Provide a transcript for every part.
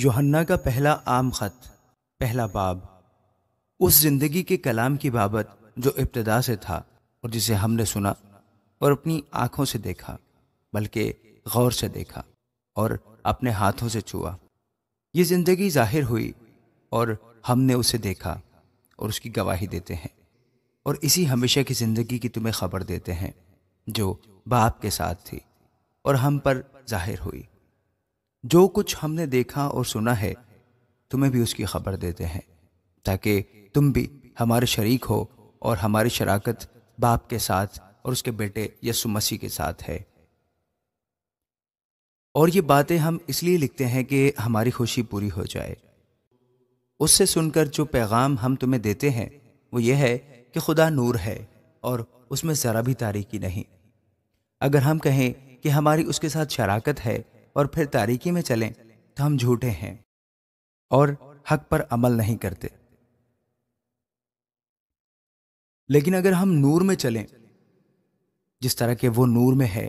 योहन्ना का पहला आम ख़त पहला बाब उस जिंदगी के कलाम की बाबत जो इब्तदा से था और जिसे हमने सुना और अपनी आँखों से देखा बल्कि गौर से देखा और अपने हाथों से छुआ ये ज़िंदगी जाहिर हुई और हमने उसे देखा और उसकी गवाही देते हैं और इसी हमेशा की ज़िंदगी की तुम्हें खबर देते हैं जो बाप के साथ थी और हम पर जाहिर हुई जो कुछ हमने देखा और सुना है तुम्हें भी उसकी खबर देते हैं ताकि तुम भी हमारे शरीक हो और हमारी शराकत बाप के साथ और उसके बेटे यसु मसीह के साथ है और ये बातें हम इसलिए लिखते हैं कि हमारी खुशी पूरी हो जाए उससे सुनकर जो पैगाम हम तुम्हें देते हैं वो ये है कि खुदा नूर है और उसमें ज़रा भी तारीकी नहीं अगर हम कहें कि हमारी उसके साथ शराकत है और फिर तारीकी में चलें तो हम झूठे हैं और हक पर अमल नहीं करते लेकिन अगर हम नूर में चलें जिस तरह के वो नूर में है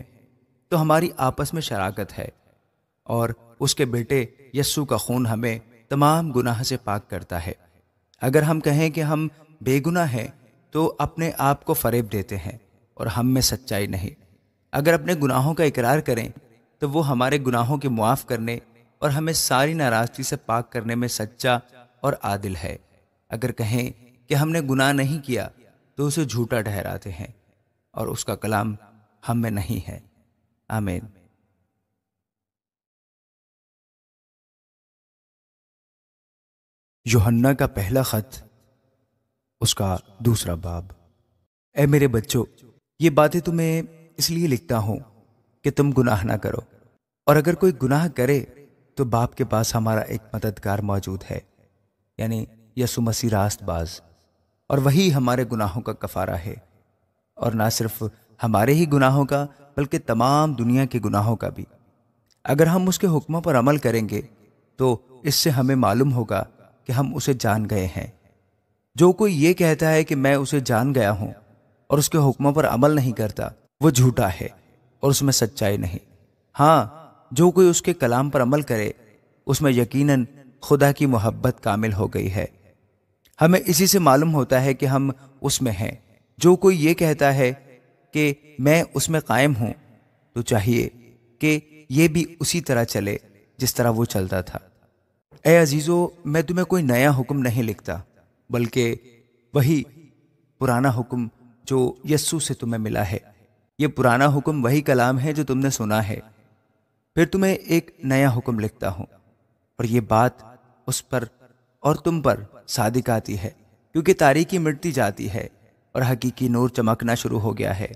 तो हमारी आपस में शराकत है और उसके बेटे यस्सू का खून हमें तमाम गुनाह से पाक करता है अगर हम कहें कि हम बेगुनाह हैं तो अपने आप को फरेब देते हैं और हम में सच्चाई नहीं अगर अपने गुनाहों का इकरार करें तो वो हमारे गुनाहों के मुआफ़ करने और हमें सारी नाराज़गी से पाक करने में सच्चा और आदिल है अगर कहें कि हमने गुनाह नहीं किया तो उसे झूठा ठहराते हैं और उसका कलाम हम में नहीं है आमीन योहन्ना का पहला खत उसका दूसरा बाब ए मेरे बच्चों ये बातें तुम्हें इसलिए लिखता हूं कि तुम गुनाह ना करो और अगर कोई गुनाह करे तो बाप के पास हमारा एक मददगार मौजूद है यानी यसु मसीह रास्तबाज और वही हमारे गुनाहों का कफारा है और ना सिर्फ हमारे ही गुनाहों का बल्कि तमाम दुनिया के गुनाहों का भी अगर हम उसके हुक्मों पर अमल करेंगे तो इससे हमें मालूम होगा कि हम उसे जान गए हैं जो कोई ये कहता है कि मैं उसे जान गया हूँ और उसके हुक्मों पर अमल नहीं करता वो झूठा है और उसमें सच्चाई नहीं हाँ जो कोई उसके कलाम पर अमल करे उसमें यकीनन खुदा की मोहब्बत कामिल हो गई है हमें इसी से मालूम होता है कि हम उसमें हैं जो कोई ये कहता है कि मैं उसमें कायम हूं तो चाहिए कि यह भी उसी तरह चले जिस तरह वो चलता था ए अजीज़ो मैं तुम्हें कोई नया हुक्म नहीं लिखता बल्कि वही पुराना हुक्म जो यस्सू से तुम्हें मिला है ये पुराना हुक्म वही कलाम है जो तुमने सुना है फिर तुम्हें एक नया हुक्म लिखता हूँ और ये बात उस पर और तुम पर सादिक आती है क्योंकि तारीखी मिटती जाती है और हकीकी नूर चमकना शुरू हो गया है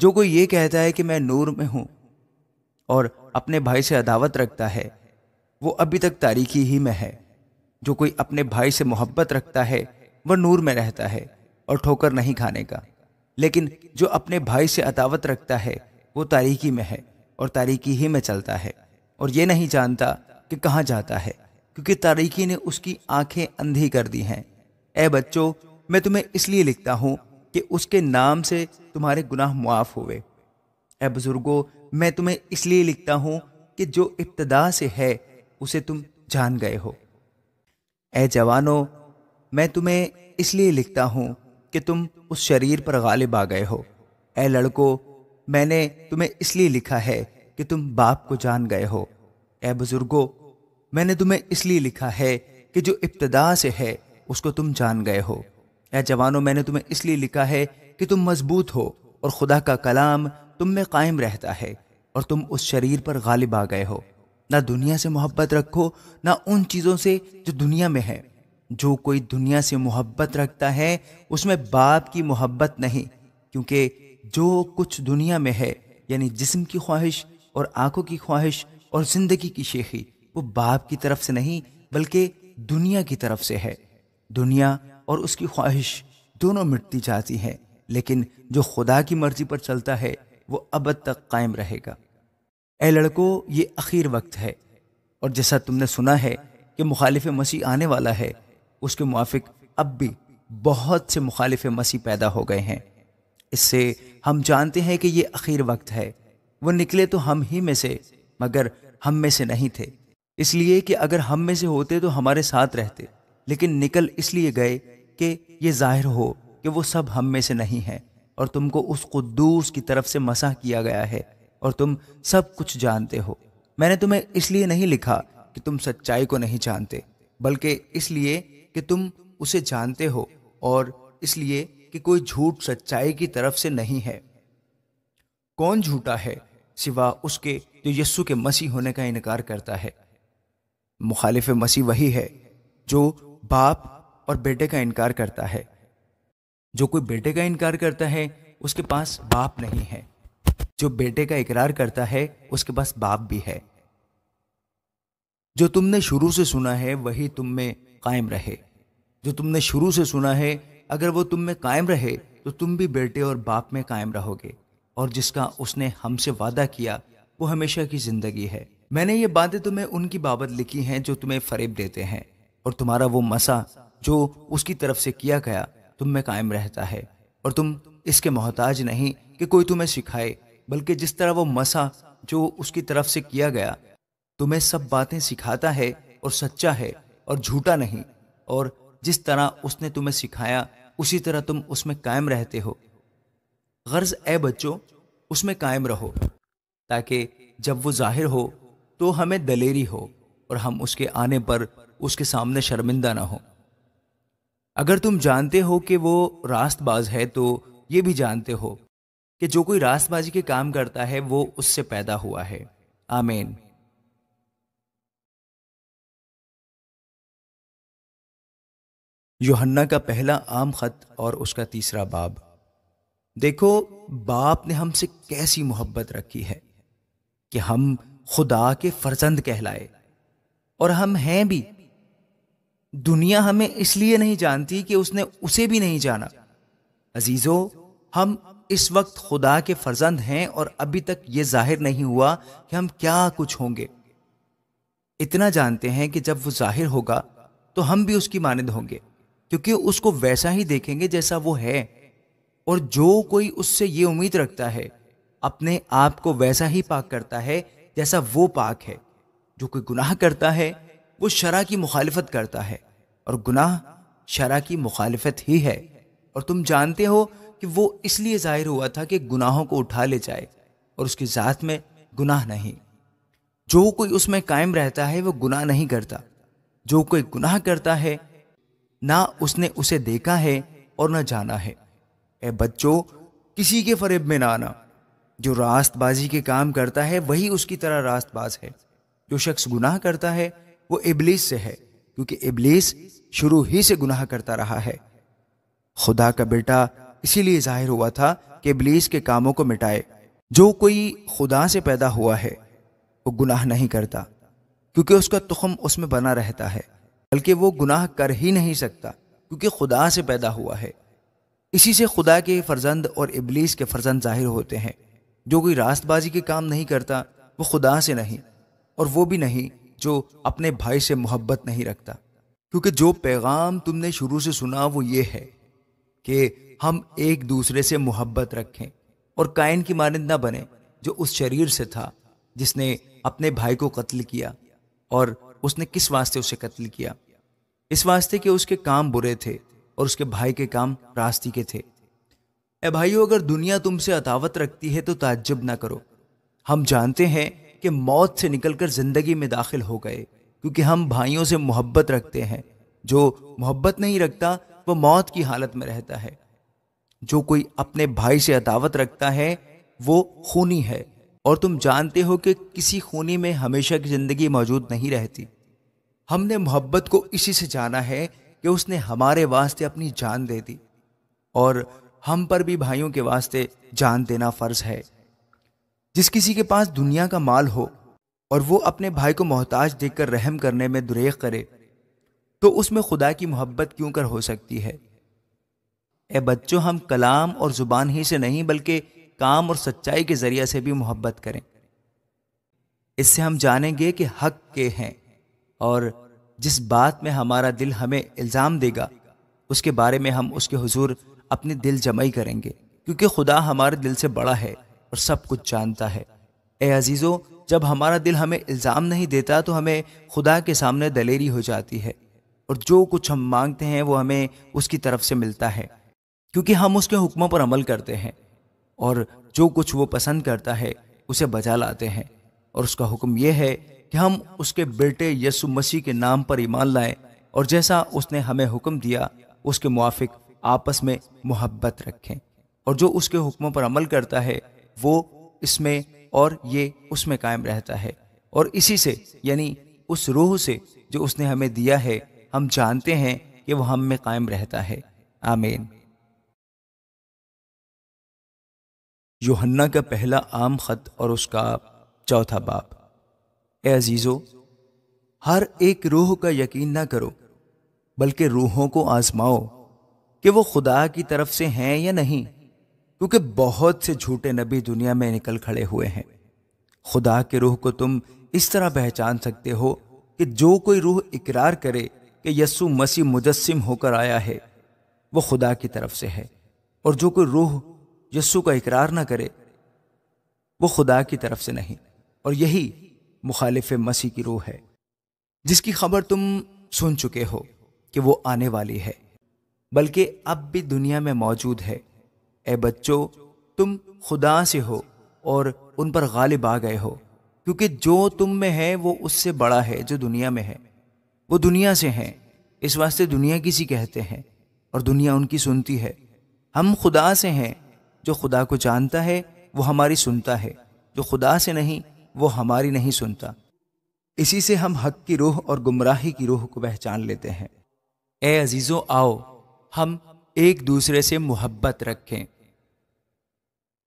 जो कोई ये कहता है कि मैं नूर में हूँ और अपने भाई से अदावत रखता है वो अभी तक तारीखी ही में है जो कोई अपने भाई से मोहब्बत रखता है वह नूर में रहता है और ठोकर नहीं खाने का लेकिन जो अपने भाई से अदावत रखता है वो तारीकी में है और तारीकी ही में चलता है और ये नहीं जानता कि कहाँ जाता है क्योंकि तारीकी ने उसकी आंखें अंधी कर दी हैं ऐ बच्चों मैं तुम्हें इसलिए लिखता हूँ कि उसके नाम से तुम्हारे गुनाह मुआफ़ हुए ऐ बुज़ुर्गो मैं तुम्हें इसलिए लिखता हूँ कि जो इब्तदा से है उसे तुम जान गए हो ऐ जवानों मैं तुम्हें इसलिए लिखता हूँ कि तुम उस शरीर पर गालिब आ गए हो ऐ लड़को मैंने तुम्हें इसलिए लिखा है कि तुम बाप को जान गए हो ऐ बुजुर्गो मैंने तुम्हें इसलिए लिखा है कि जो इब्तदा से है उसको तुम जान गए हो ए जवानों मैंने तुम्हें इसलिए लिखा है कि तुम मजबूत हो और खुदा का कलाम तुम में कायम रहता है और तुम उस शरीर पर गालिब आ गए हो ना दुनिया से मोहब्बत रखो ना उन चीज़ों से जो दुनिया में है जो कोई दुनिया से मोहब्बत रखता है उसमें बाप की मोहब्बत नहीं क्योंकि जो कुछ दुनिया में है यानी जिस्म की ख्वाहिश और आंखों की ख्वाहिश और ज़िंदगी की शेखी वो बाप की तरफ से नहीं बल्कि दुनिया की तरफ से है दुनिया और उसकी ख्वाहिश दोनों मिटती जाती हैं लेकिन जो खुदा की मर्जी पर चलता है वो अब तक कायम रहेगा ए लड़को ये आखिर वक्त है और जैसा तुमने सुना है कि मुखालिफ मसीह आने वाला है उसके मुआफिक अब भी बहुत से मुखालिफ मसीह पैदा हो गए हैं इससे हम जानते हैं कि ये अखीर वक्त है वो निकले तो हम ही में से मगर हम में से नहीं थे इसलिए कि अगर हम में से होते तो हमारे साथ रहते लेकिन निकल इसलिए गए कि ये जाहिर हो कि वो सब हम में से नहीं है और तुमको उस कुदूस की तरफ से मसाह किया गया है और तुम सब कुछ जानते हो मैंने तुम्हें इसलिए नहीं लिखा कि तुम सच्चाई को नहीं जानते बल्कि इसलिए कि तुम उसे जानते हो और इसलिए कि कोई झूठ सच्चाई की तरफ से नहीं है कौन झूठा है सिवा उसके जो यस्सु के मसीह होने का इनकार करता है मुखालिफ मसीह वही है जो बाप और बेटे का इनकार करता है जो कोई बेटे का इनकार करता है उसके पास बाप नहीं है जो बेटे का इकरार करता है उसके पास बाप भी है जो तुमने शुरू से सुना है वही तुम में कायम रहे जो तुमने शुरू से सुना है अगर वो तुम में कायम रहे तो तुम भी बेटे और बाप में कायम रहोगे और जिसका उसने हमसे वादा किया वो हमेशा की ज़िंदगी है मैंने ये बातें तुम्हें उनकी बाबत लिखी हैं जो तुम्हें फरेब देते हैं और तुम्हारा वो मसा जो उसकी तरफ से किया गया तुम में कायम रहता है और तुम इसके मोहताज नहीं कि कोई तुम्हें सिखाए बल्कि जिस तरह वो मसा जो उसकी तरफ से किया गया तुम्हें सब बातें सिखाता है और सच्चा है और झूठा नहीं और जिस तरह उसने तुम्हें सिखाया उसी तरह तुम उसमें कायम रहते हो गर्ज ए बच्चों उसमें कायम रहो ताकि जब वो जाहिर हो तो हमें दलेरी हो और हम उसके आने पर उसके सामने शर्मिंदा ना हो अगर तुम जानते हो कि वो रास्तबाज है तो ये भी जानते हो कि जो कोई रास्तबाजी के काम करता है वो उससे पैदा हुआ है आमेन योहन्ना का पहला आम खत और उसका तीसरा बाब देखो बाप ने हमसे कैसी मोहब्बत रखी है कि हम खुदा के फर्जंद कहलाए और हम हैं भी दुनिया हमें इसलिए नहीं जानती कि उसने उसे भी नहीं जाना अजीजों हम इस वक्त खुदा के फर्जंद हैं और अभी तक यह जाहिर नहीं हुआ कि हम क्या कुछ होंगे इतना जानते हैं कि जब वो जाहिर होगा तो हम भी उसकी मानद होंगे क्योंकि उसको वैसा ही देखेंगे जैसा वो है और जो कोई उससे ये उम्मीद रखता है अपने आप को वैसा ही पाक करता है जैसा वो पाक है जो कोई गुनाह करता है वो शरा की मुखालफत करता है और गुनाह शरा की मुखालफत ही है और तुम जानते हो कि वो इसलिए जाहिर हुआ था कि गुनाहों को उठा ले जाए और उसकी ज़ात में गुनाह नहीं जो कोई उसमें कायम रहता है वो गुनाह नहीं करता जो कोई गुनाह करता है ना उसने उसे देखा है और न जाना है ए बच्चों किसी के फरेब में ना आना जो रास्तबाजी के काम करता है वही उसकी तरह रास्तबाज है जो शख्स गुनाह करता है वो इबलीस से है क्योंकि इबलीस शुरू ही से गुनाह करता रहा है खुदा का बेटा इसीलिए जाहिर हुआ था कि इबलीस के कामों को मिटाए जो कोई खुदा से पैदा हुआ है वो गुनाह नहीं करता क्योंकि उसका तुखम उसमें बना रहता है बल्कि वो गुनाह कर ही नहीं सकता क्योंकि खुदा से पैदा हुआ है इसी से खुदा के फर्जंद और इबलीस के फर्जंद जाहिर होते हैं जो कोई रास्तबाजी के काम नहीं करता वो खुदा से नहीं और वो भी नहीं जो अपने भाई से मोहब्बत नहीं रखता क्योंकि जो पैगाम तुमने शुरू से सुना वो ये है कि हम एक दूसरे से मोहब्बत रखें और कायन की मानद ना बने जो उस शरीर से था जिसने अपने भाई को कत्ल किया और उसने किस वास्ते उसे कत्ल किया इस वास्ते कि उसके काम बुरे थे और उसके भाई के काम रास्ती के थे ए भाइयों अगर दुनिया तुमसे अतावत रखती है तो ताज्जुब ना करो हम जानते हैं कि मौत से निकलकर ज़िंदगी में दाखिल हो गए क्योंकि हम भाइयों से मोहब्बत रखते हैं जो मोहब्बत नहीं रखता वह मौत की हालत में रहता है जो कोई अपने भाई से अदावत रखता है वो खूनी है और तुम जानते हो कि किसी खूनी में हमेशा की ज़िंदगी मौजूद नहीं रहती हमने मोहब्बत को इसी से जाना है कि उसने हमारे वास्ते अपनी जान दे दी और हम पर भी भाइयों के वास्ते जान देना फ़र्ज है जिस किसी के पास दुनिया का माल हो और वो अपने भाई को मोहताज देखकर रहम करने में दुरेख करे तो उसमें खुदा की मोहब्बत क्यों कर हो सकती है ए बच्चों हम कलाम और ज़ुबान ही से नहीं बल्कि काम और सच्चाई के ज़रिए से भी मोहब्बत करें इससे हम जानेंगे कि हक के हैं और जिस बात में हमारा दिल हमें इल्ज़ाम देगा उसके बारे में हम उसके हुजूर अपने दिल जमाई करेंगे क्योंकि खुदा हमारे दिल से बड़ा है और सब कुछ जानता है ए अजीज़ो जब हमारा दिल हमें इल्ज़ाम नहीं देता तो हमें खुदा के सामने दलेरी हो जाती है और जो कुछ हम मांगते हैं वो हमें उसकी तरफ से मिलता है क्योंकि हम उसके हुक्मों पर अमल करते हैं और जो कुछ वो पसंद करता है उसे बजा लाते हैं और उसका हुक्म यह है कि हम उसके बेटे यसु मसीह के नाम पर ईमान लाएं और जैसा उसने हमें हुक्म दिया उसके मुआफिक आपस में मोहब्बत रखें और जो उसके हुक्मों पर अमल करता है वो इसमें और ये उसमें कायम रहता है और इसी से यानी उस रूह से जो उसने हमें दिया है हम जानते हैं कि वह हम में कायम रहता है आमीन योहन्ना का पहला आम खत और उसका चौथा बाप एजीजो हर एक रूह का यकीन ना करो बल्कि रूहों को आजमाओ कि वो खुदा की तरफ से हैं या नहीं क्योंकि बहुत से झूठे नबी दुनिया में निकल खड़े हुए हैं खुदा के रूह को तुम इस तरह पहचान सकते हो कि जो कोई रूह इकरार करे कि यस्सु मसीह मुजस्म होकर आया है वो खुदा की तरफ से है और जो कोई रूह यस्सु का इकरार ना करे वो खुदा की तरफ से नहीं और यही मुखालिफ मसीह की रूह है जिसकी खबर तुम सुन चुके हो कि वो आने वाली है बल्कि अब भी दुनिया में मौजूद है ए बच्चों तुम खुदा से हो और उन पर गालिब आ गए हो क्योंकि जो तुम में है वो उससे बड़ा है जो दुनिया में है वो दुनिया से हैं इस वास्ते दुनिया किसी कहते हैं और दुनिया उनकी सुनती है हम खुदा से हैं जो खुदा को जानता है वो हमारी सुनता है जो खुदा से नहीं वो हमारी नहीं सुनता इसी से हम हक की रूह और गुमराही की रूह को पहचान लेते हैं ए अजीज़ों आओ हम एक दूसरे से मोहब्बत रखें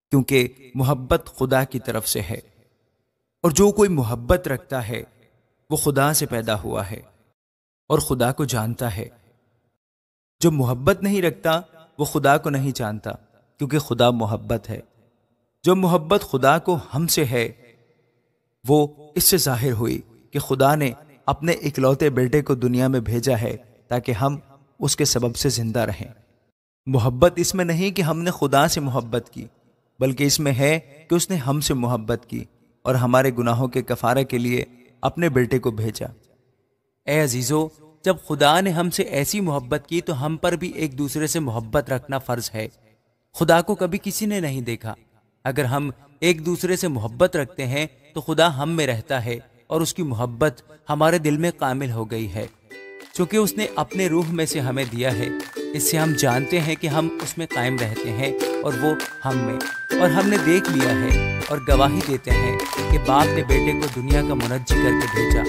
क्योंकि मोहब्बत खुदा की तरफ से है और जो कोई मोहब्बत रखता है वो खुदा से पैदा हुआ है और खुदा को जानता है जो मोहब्बत नहीं रखता वो खुदा को नहीं जानता क्योंकि खुदा मोहब्बत है जो मोहब्बत खुदा को हमसे है वो इससे जाहिर हुई कि खुदा ने अपने इकलौते बेटे को दुनिया में भेजा है ताकि हम उसके सबब से ज़िंदा रहें मोहब्बत इसमें नहीं कि हमने खुदा से मोहब्बत की बल्कि इसमें है कि उसने हमसे मोहब्बत की और हमारे गुनाहों के कफारे के लिए अपने बेटे को भेजा ए अजीज़ो जब खुदा ने हमसे ऐसी मोहब्बत की तो हम पर भी एक दूसरे से मोहब्बत रखना फ़र्ज है खुदा को कभी किसी ने नहीं देखा अगर हम एक दूसरे से मोहब्बत रखते हैं तो खुदा हम में रहता है और उसकी मोहब्बत हमारे दिल में कामिल हो गई है क्योंकि उसने अपने रूह में से हमें दिया है इससे हम जानते हैं कि हम उसमें कायम रहते हैं और वो हम में और हमने देख लिया है और गवाही देते हैं कि बाप ने बेटे को दुनिया का मुनजी करके भेजा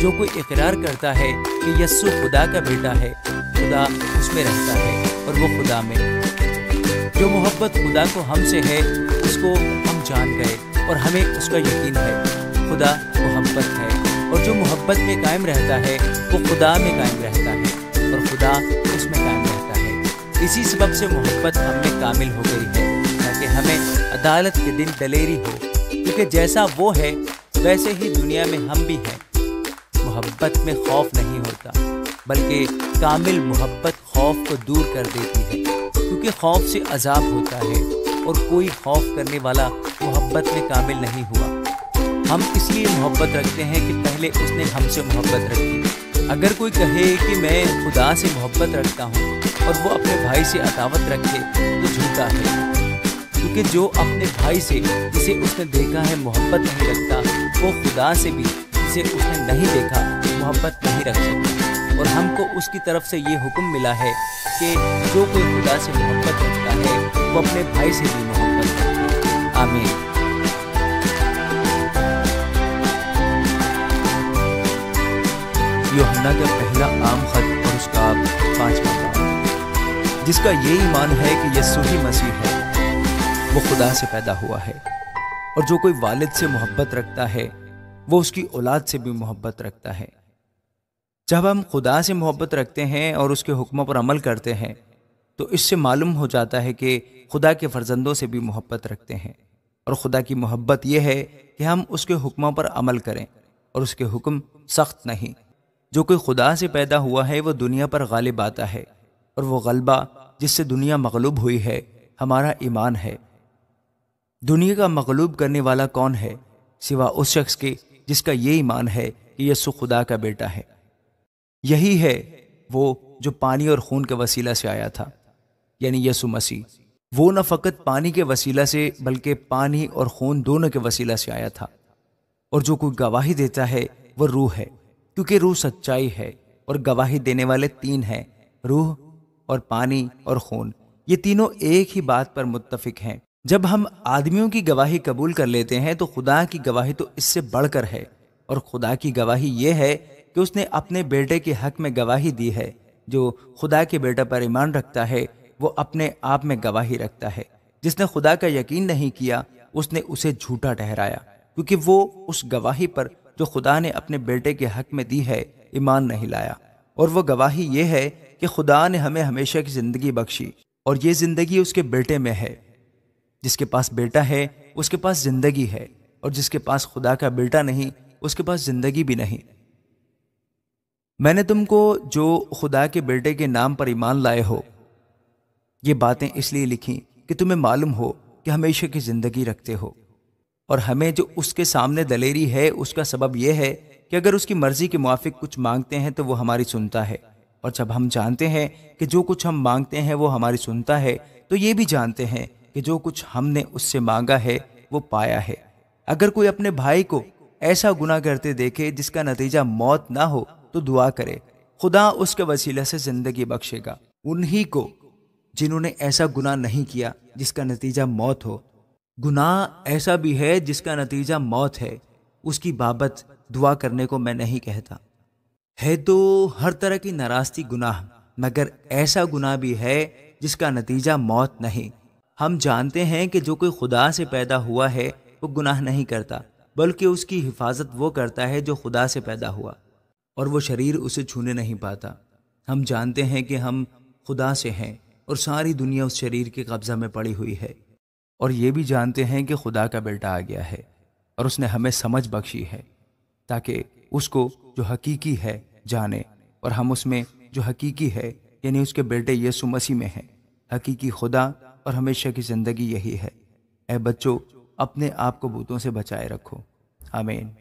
जो कोई इकरार करता है कि यस्सु खुदा का बेटा है खुदा उसमें रहता है और वो खुदा में जो मोहब्बत खुदा को हमसे है उसको हम जान गए और हमें उसका यकीन है खुदा मोहब्बत है और जो मोहब्बत में कायम रहता है वो खुदा में कायम रहता है और खुदा उसमें कायम रहता है इसी सबक से मोहब्बत हमें कामिल हो गई है ताकि हमें अदालत के दिन दलेरी हो क्योंकि जैसा वो है वैसे ही दुनिया में हम भी हैं मोहब्बत में खौफ नहीं होता बल्कि कामिल मोहब्बत खौफ को दूर कर देती है क्योंकि खौफ से अजाब होता है और कोई खौफ करने वाला मोहब्बत में कामिल नहीं हुआ हम इसलिए मोहब्बत रखते हैं कि पहले उसने हमसे मोहब्बत रखी अगर कोई कहे कि मैं खुदा से मोहब्बत रखता हूँ और वो अपने भाई से अतावत रखे तो झूठा है क्योंकि जो अपने भाई से जिसे उसने देखा है मोहब्बत नहीं रखता वो खुदा से भी जिसे उसने नहीं देखा मोहब्बत नहीं रख सकता और हमको उसकी तरफ से ये हुक्म मिला है कि जो कोई खुदा से मोहब्बत रखता है वो अपने भाई से भी मोहब्बत करते आमीन योहन्ना का पहला आम खत और उसका पांचवा बाप जिसका ये ईमान है कि यस्सु ही मसीह है वो खुदा से पैदा हुआ है और जो कोई वालिद से मोहब्बत रखता है वो उसकी औलाद से भी मोहब्बत रखता है जब हम खुदा से मोहब्बत रखते हैं और उसके हुक्मों पर अमल करते हैं तो इससे मालूम हो जाता है कि खुदा के फर्जंदों से भी मोहब्बत रखते हैं और खुदा की मोहब्बत यह है कि हम उसके हुक्मों पर अमल करें और उसके हुक्म सख्त नहीं जो कोई खुदा से पैदा हुआ है वह दुनिया पर गालिब आता है और वो गलबा जिससे दुनिया मकलूब हुई है हमारा ईमान है दुनिया का मकलूब करने वाला कौन है सिवा उस शख्स के जिसका ये ईमान है कि यसु खुदा का बेटा है यही है वो जो पानी और खून के वसीला से आया था यानी यसु मसीह वो न फ़कत पानी के वसीला से बल्कि पानी और खून दोनों के वसीला से आया था और जो कोई गवाही देता है वह रूह है क्योंकि रूह सच्चाई है और गवाही देने वाले तीन हैं रूह और पानी और खून ये तीनों एक ही बात पर मुत्तफिक हैं जब हम आदमियों की गवाही कबूल कर लेते हैं तो खुदा की गवाही तो इससे बढ़कर है और खुदा की गवाही यह है कि उसने अपने बेटे के हक में गवाही दी है जो खुदा के बेटा पर ईमान रखता है वो अपने आप में गवाही रखता है जिसने खुदा का यकीन नहीं किया उसने उसे झूठा ठहराया क्योंकि वो उस गवाही पर जो खुदा ने अपने बेटे के हक में दी है ईमान नहीं लाया और वो गवाही ये है कि खुदा ने हमें हमेशा की ज़िंदगी बख्शी और ये ज़िंदगी उसके बेटे में है जिसके पास बेटा है उसके पास ज़िंदगी है और जिसके पास खुदा का बेटा नहीं उसके पास ज़िंदगी भी नहीं मैंने तुमको जो खुदा के बेटे के नाम पर ईमान लाए हो ये बातें इसलिए लिखी कि तुम्हें मालूम हो कि हमेशा की ज़िंदगी रखते हो और हमें जो उसके सामने दलेरी है उसका सबब यह है कि अगर उसकी मर्ज़ी के मुआफिक कुछ मांगते हैं तो वो हमारी सुनता है और जब हम जानते हैं कि जो कुछ हम मांगते हैं वो हमारी सुनता है तो ये भी जानते हैं कि जो कुछ हमने उससे मांगा है वो पाया है अगर कोई अपने भाई को ऐसा गुना करते देखे जिसका नतीजा मौत ना हो तो दुआ करे खुदा उसके वसीले से ज़िंदगी बख्शेगा उन्हीं को जिन्होंने ऐसा गुनाह नहीं किया जिसका नतीजा मौत हो गुनाह ऐसा भी है जिसका नतीजा मौत है उसकी बाबत दुआ करने को मैं नहीं कहता है तो हर तरह की नाराजगी गुनाह मगर ऐसा गुनाह भी है जिसका नतीजा मौत नहीं हम जानते हैं कि जो कोई खुदा से पैदा हुआ है वो गुनाह नहीं करता बल्कि उसकी हिफाजत वो करता है जो खुदा से पैदा हुआ और वो शरीर उसे छूने नहीं पाता हम जानते हैं कि हम खुदा से हैं और सारी दुनिया उस शरीर के कब्ज़ा में पड़ी हुई है और ये भी जानते हैं कि खुदा का बेटा आ गया है और उसने हमें समझ बख्शी है ताकि उसको जो हकीकी है जाने और हम उसमें जो हकीकी है यानी उसके बेटे यसु मसीह में हैं हकीकी खुदा और हमेशा की ज़िंदगी यही है ए बच्चों अपने आप को भूतों से बचाए रखो आमीन